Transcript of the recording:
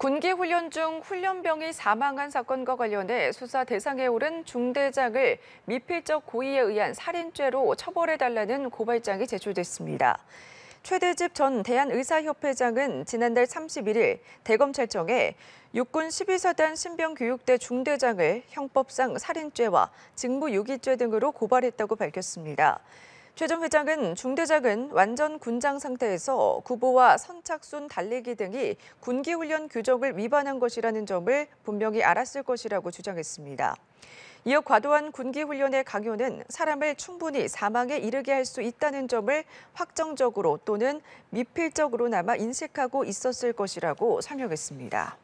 군기 훈련 중 훈련병이 사망한 사건과 관련해 수사 대상에 오른 중대장을 미필적 고의에 의한 살인죄로 처벌해달라는 고발장이 제출됐습니다. 최대집 전 대한의사협회장은 지난달 31일 대검찰청에 육군 12사단 신병교육대 중대장을 형법상 살인죄와 직무유기죄 등으로 고발했다고 밝혔습니다. 최전 회장은 중대장은 완전 군장 상태에서 구보와 선착순 달리기 등이 군기훈련 규정을 위반한 것이라는 점을 분명히 알았을 것이라고 주장했습니다. 이어 과도한 군기훈련의 강요는 사람을 충분히 사망에 이르게 할 수 있다는 점을 확정적으로 또는 미필적으로나마 인식하고 있었을 것이라고 설명했습니다.